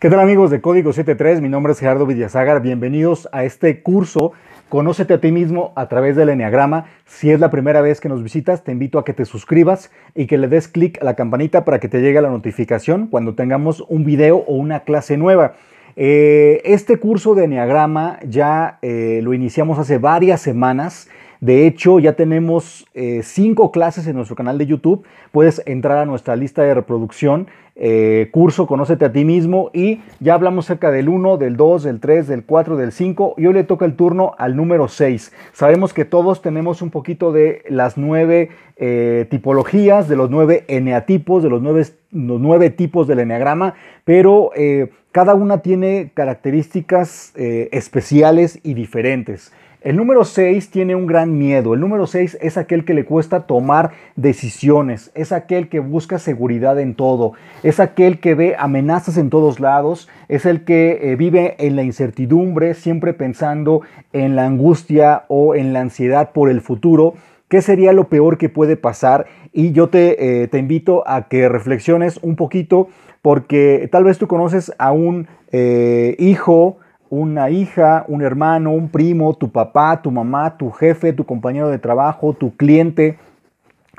¿Qué tal amigos de Código 73? Mi nombre es Gerardo Villasagar, Bienvenidos a este curso Conócete a ti mismo a través del Enneagrama. Si es la primera vez que nos visitas, te invito a que te suscribas y que le des clic a la campanita para que te llegue la notificación cuando tengamos un video o una clase nueva. Eh, este curso de Enneagrama ya eh, lo iniciamos hace varias semanas de hecho, ya tenemos eh, cinco clases en nuestro canal de YouTube. Puedes entrar a nuestra lista de reproducción, eh, curso Conócete a ti mismo y ya hablamos acerca del 1, del 2, del 3, del 4, del 5 y hoy le toca el turno al número 6. Sabemos que todos tenemos un poquito de las nueve eh, tipologías, de los nueve eneatipos, de los nueve, los nueve tipos del eneagrama, pero cada una tiene características especiales y diferentes. El número 6 tiene un gran miedo. El número 6 es aquel que le cuesta tomar decisiones, es aquel que busca seguridad en todo, es aquel que ve amenazas en todos lados, es el que eh, vive en la incertidumbre, siempre pensando en la angustia o en la ansiedad por el futuro. ¿Qué sería lo peor que puede pasar? Y yo te, eh, invito a que reflexiones un poquito porque tal vez tú conoces a un eh, hijo, una hija, un hermano, un primo, tu papá, tu mamá, tu jefe, tu compañero de trabajo, tu cliente,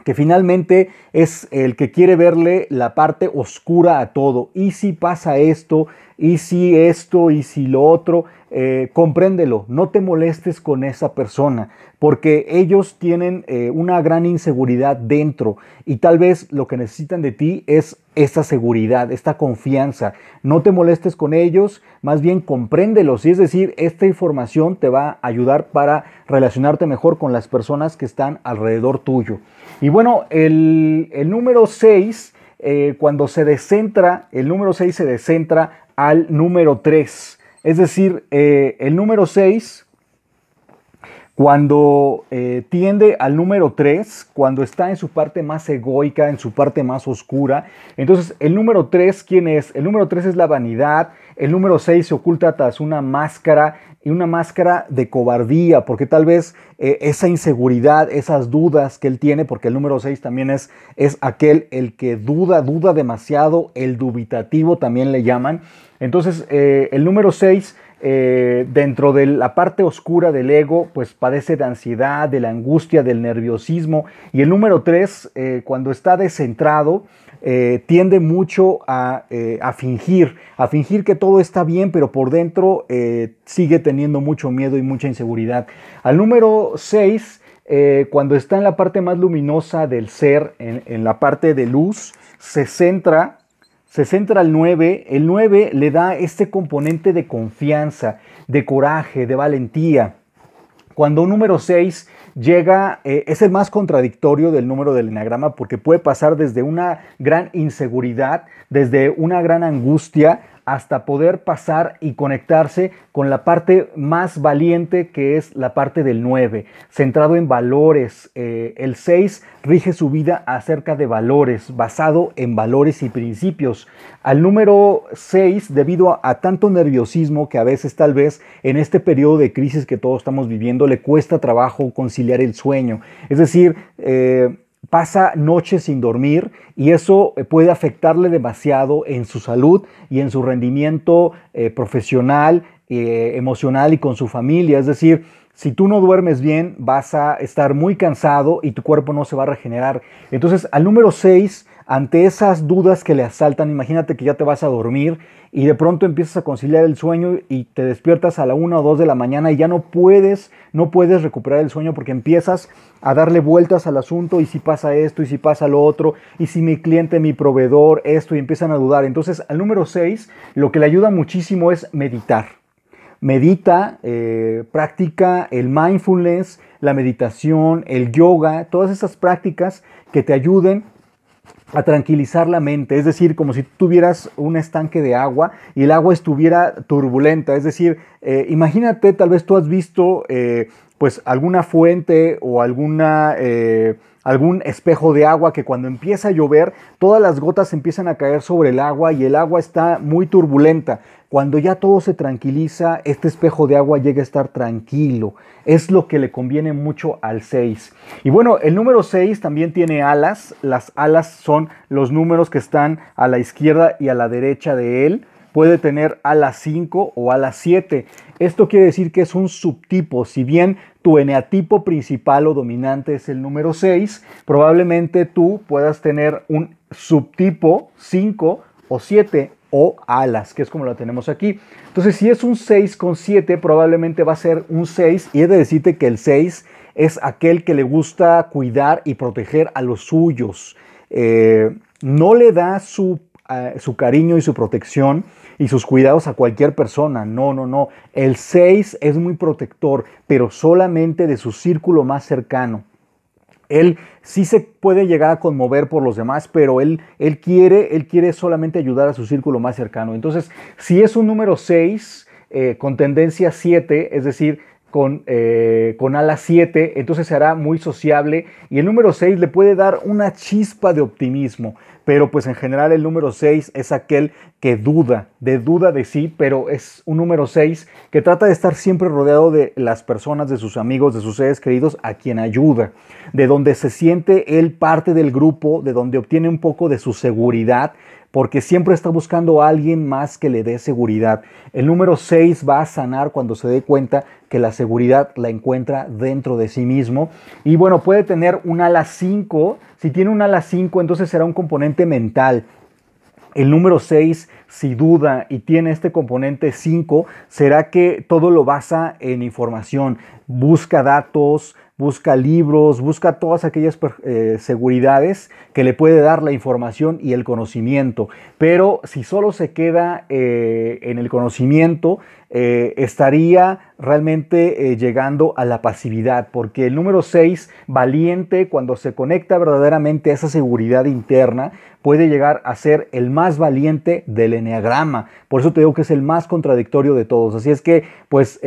que finalmente es el que quiere verle la parte oscura a todo. Y si pasa esto, y si esto, y si lo otro, eh, compréndelo, no te molestes con esa persona, porque ellos tienen eh, una gran inseguridad dentro y tal vez lo que necesitan de ti es esta seguridad, esta confianza. No te molestes con ellos, más bien compréndelos. Y es decir, esta información te va a ayudar para relacionarte mejor con las personas que están alrededor tuyo. Y bueno, el, número 6, eh, cuando se descentra, el número 6 se descentra al número 3. Es decir, eh, el número 6 cuando eh, tiende al número 3, cuando está en su parte más egoica, en su parte más oscura. Entonces, el número 3, ¿quién es? El número 3 es la vanidad, el número 6 se oculta tras una máscara y una máscara de cobardía, porque tal vez eh, esa inseguridad, esas dudas que él tiene, porque el número 6 también es, es aquel el que duda, duda demasiado, el dubitativo también le llaman. Entonces, eh, el número 6 eh, dentro de la parte oscura del ego, pues padece de ansiedad, de la angustia, del nerviosismo. Y el número 3 eh, cuando está descentrado, eh, tiende mucho a, fingir, a fingir que todo está bien, pero por dentro sigue teniendo mucho miedo y mucha inseguridad. Al número 6 cuando está en la parte más luminosa del ser, en, en la parte de luz, se centra se centra el 9, el 9 le da este componente de confianza, de coraje, de valentía. Cuando un número 6 llega, eh, es el más contradictorio del número del enagrama porque puede pasar desde una gran inseguridad, desde una gran angustia, hasta poder pasar y conectarse con la parte más valiente que es la parte del 9, centrado en valores. Eh, el 6 rige su vida acerca de valores, basado en valores y principios. Al número 6, debido a, tanto nerviosismo que a veces tal vez en este periodo de crisis que todos estamos viviendo, le cuesta trabajo conciliar el sueño. Es decir, eh, pasa noches sin dormir y eso eh, puede afectarle demasiado en su salud y en su rendimiento eh, profesional, eh, emocional y con su familia. Es decir, si tú no duermes bien, vas a estar muy cansado y tu cuerpo no se va a regenerar. Entonces, al número 6, ante esas dudas que le asaltan, imagínate que ya te vas a dormir y de pronto empiezas a conciliar el sueño y te despiertas a la 1 o 2 de la mañana y ya no puedes, no puedes recuperar el sueño porque empiezas a darle vueltas al asunto y si pasa esto y si pasa lo otro y si mi cliente, mi proveedor, esto y empiezan a dudar. Entonces, al número 6, lo que le ayuda muchísimo es meditar. Medita, eh, practica el mindfulness, la meditación, el yoga, todas esas prácticas que te ayuden a tranquilizar la mente, es decir, como si tuvieras un estanque de agua y el agua estuviera turbulenta, es decir, eh, imagínate, tal vez tú has visto eh, pues alguna fuente o alguna eh, algún espejo de agua que cuando empieza a llover, todas las gotas empiezan a caer sobre el agua y el agua está muy turbulenta. Cuando ya todo se tranquiliza, este espejo de agua llega a estar tranquilo. Es lo que le conviene mucho al 6. Y bueno, el número 6 también tiene alas. Las alas son los números que están a la izquierda y a la derecha de él puede tener alas 5 o alas 7. Esto quiere decir que es un subtipo. Si bien tu eneatipo principal o dominante es el número 6, probablemente tú puedas tener un subtipo 5 o 7 o alas, que es como lo tenemos aquí. Entonces, si es un 6 con 7, probablemente va a ser un 6 y he de decirte que el 6 es aquel que le gusta cuidar y proteger a los suyos. Eh, no le da su su cariño y su protección y sus cuidados a cualquier persona. No, no, no. El 6 es muy protector, pero solamente de su círculo más cercano. Él sí se puede llegar a conmover por los demás, pero él, él, quiere, él quiere solamente ayudar a su círculo más cercano. Entonces, si es un número 6 eh, con tendencia 7, es decir, con, eh, con ala 7, entonces se hará muy sociable y el número 6 le puede dar una chispa de optimismo, pero pues en general el número 6 es aquel que duda, de duda de sí, pero es un número 6 que trata de estar siempre rodeado de las personas, de sus amigos, de sus seres queridos a quien ayuda, de donde se siente él parte del grupo, de donde obtiene un poco de su seguridad porque siempre está buscando a alguien más que le dé seguridad. El número 6 va a sanar cuando se dé cuenta que la seguridad la encuentra dentro de sí mismo. Y bueno, puede tener un ala 5. Si tiene un ala 5, entonces será un componente mental. El número 6, si duda y tiene este componente 5, será que todo lo basa en información. Busca datos, busca libros, busca todas aquellas eh, seguridades que le puede dar la información y el conocimiento. Pero si solo se queda eh, en el conocimiento, eh, estaría realmente llegando a la pasividad, porque el número 6, valiente, cuando se conecta verdaderamente a esa seguridad interna, puede llegar a ser el más valiente del eneagrama. Por eso te digo que es el más contradictorio de todos. Así es que, pues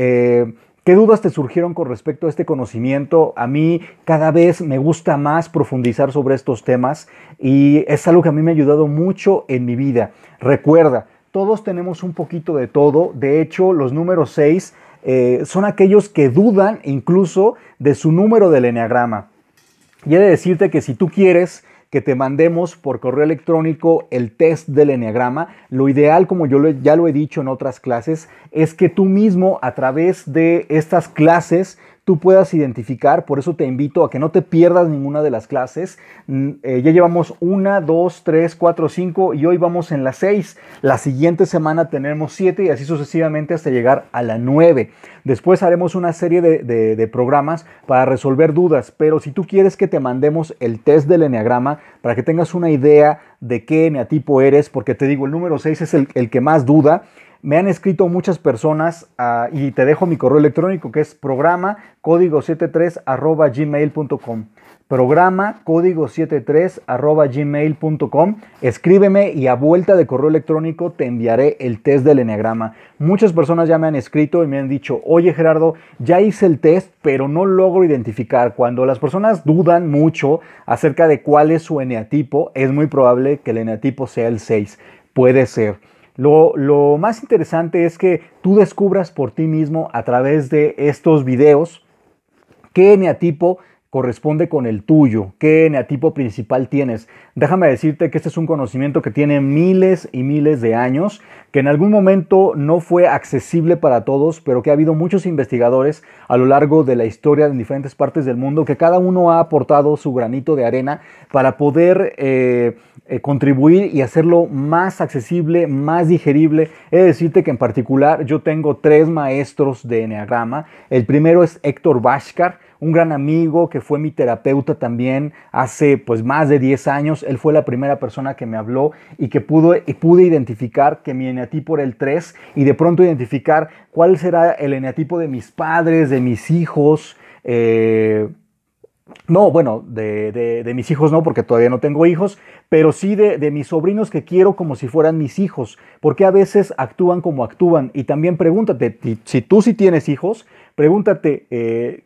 ¿Qué dudas te surgieron con respecto a este conocimiento? A mí cada vez me gusta más profundizar sobre estos temas y es algo que a mí me ha ayudado mucho en mi vida. Recuerda, todos tenemos un poquito de todo. De hecho, los números 6 eh, son aquellos que dudan incluso de su número del eneagrama. Y he de decirte que si tú quieres que te mandemos por correo electrónico el test del Enneagrama. Lo ideal, como yo ya lo he dicho en otras clases, es que tú mismo a través de estas clases tú puedas identificar. Por eso te invito a que no te pierdas ninguna de las clases. Mm, eh, ya llevamos una, dos, tres, cuatro, cinco y hoy vamos en la seis. La siguiente semana tenemos siete y así sucesivamente hasta llegar a la nueve. Después haremos una serie de, programas para resolver dudas, pero si tú quieres que te mandemos el test del enneagrama para que tengas una idea de qué eneatipo eres, porque te digo, el número seis es el que más duda. Me han escrito muchas personas ah, y te dejo mi correo electrónico que es programa código 73 arroba gmail.com. Programa código 73 arroba gmail.com. Escríbeme y a vuelta de correo electrónico te enviaré el test del eneagrama Muchas personas ya me han escrito y me han dicho, oye Gerardo, ya hice el test, pero no logro identificar. Cuando las personas dudan mucho acerca de cuál es su eneatipo, es muy probable que el eneatipo sea el 6. Puede ser. Lo, más interesante es que tú descubras por ti mismo a través de estos videos qué eneatipo corresponde con el tuyo, qué eneatipo principal tienes. Déjame decirte que este es un conocimiento que tiene miles y miles de años, que en algún momento no fue accesible para todos, pero que ha habido muchos investigadores a lo largo de la historia en diferentes partes del mundo, que cada uno ha aportado su granito de arena para poder eh, eh, contribuir y hacerlo más accesible, más digerible. He de decirte que en particular yo tengo tres maestros de eneagrama El primero es Héctor Bashkar, un gran amigo que fue mi terapeuta también hace pues más de 10 años. Él fue la primera persona que me habló y que pudo, y pude identificar que mi eneatipo era el 3 y de pronto identificar cuál será el eneatipo de mis padres, de mis hijos. Eh, no, bueno, de, de, mis hijos no, porque todavía no tengo hijos, pero sí de, mis sobrinos que quiero como si fueran mis hijos, porque a veces actúan como actúan. Y también pregúntate, si tú sí tienes hijos, pregúntate, eh,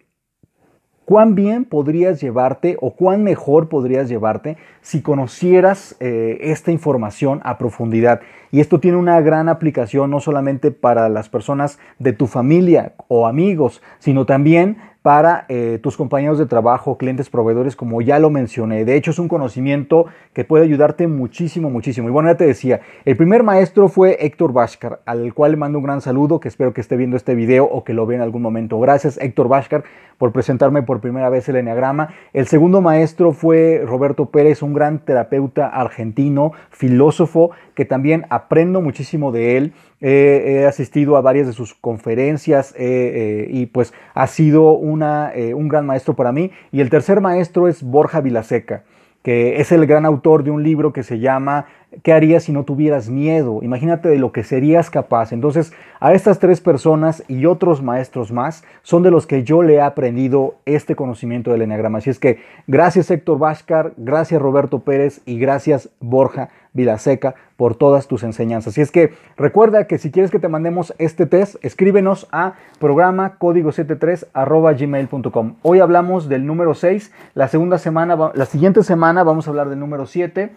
cuán bien podrías llevarte o cuán mejor podrías llevarte si conocieras eh, esta información a profundidad. Y esto tiene una gran aplicación no solamente para las personas de tu familia o amigos, sino también para eh, tus compañeros de trabajo, clientes, proveedores, como ya lo mencioné. De hecho, es un conocimiento que puede ayudarte muchísimo, muchísimo. Y bueno, ya te decía, el primer maestro fue Héctor Bashkar, al cual le mando un gran saludo, que espero que esté viendo este video o que lo vea en algún momento. Gracias, Héctor Bashkar, por presentarme por primera vez el Enneagrama. El segundo maestro fue Roberto Pérez, un gran terapeuta argentino, filósofo, que también aprendo muchísimo de él he asistido a varias de sus conferencias eh, eh, y pues ha sido una, eh, un gran maestro para mí. Y el tercer maestro es Borja Vilaseca, que es el gran autor de un libro que se llama ¿Qué harías si no tuvieras miedo? Imagínate de lo que serías capaz. Entonces, a estas tres personas y otros maestros más son de los que yo le he aprendido este conocimiento del Enneagrama. Así es que gracias Héctor Váscar, gracias Roberto Pérez y gracias Borja Vilaseca por todas tus enseñanzas. Así es que recuerda que si quieres que te mandemos este test, escríbenos a programa código 73 gmail.com. Hoy hablamos del número 6, la segunda semana, la siguiente semana vamos a hablar del número 7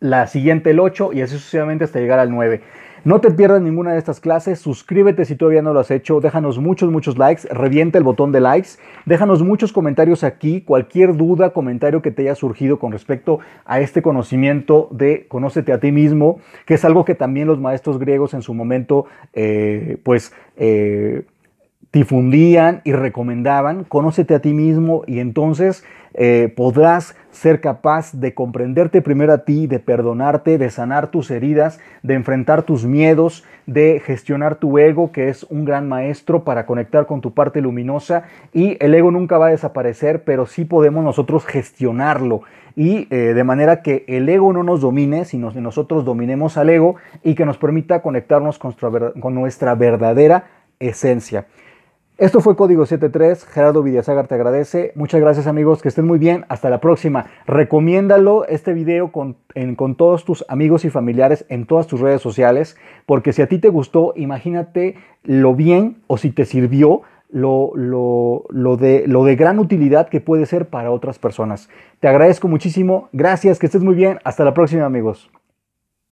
la siguiente el 8 y así sucesivamente hasta llegar al 9. No te pierdas ninguna de estas clases, suscríbete si todavía no lo has hecho, déjanos muchos, muchos likes, reviente el botón de likes, déjanos muchos comentarios aquí, cualquier duda, comentario que te haya surgido con respecto a este conocimiento de conócete a ti mismo, que es algo que también los maestros griegos en su momento, eh, pues... Eh, difundían y recomendaban, conócete a ti mismo y entonces eh, podrás ser capaz de comprenderte primero a ti, de perdonarte, de sanar tus heridas, de enfrentar tus miedos, de gestionar tu ego, que es un gran maestro para conectar con tu parte luminosa. Y el ego nunca va a desaparecer, pero sí podemos nosotros gestionarlo. Y eh, de manera que el ego no nos domine, sino que nosotros dominemos al ego y que nos permita conectarnos con nuestra verdadera esencia. Esto fue Código 73. Gerardo Vidiazagar te agradece. Muchas gracias amigos, que estén muy bien. Hasta la próxima. Recomiéndalo este video con, todos tus amigos y familiares en todas tus redes sociales, porque si a ti te gustó, imagínate lo bien o si te sirvió. Lo, lo, lo, de, lo de gran utilidad que puede ser para otras personas. Te agradezco muchísimo. Gracias, que estés muy bien. Hasta la próxima amigos.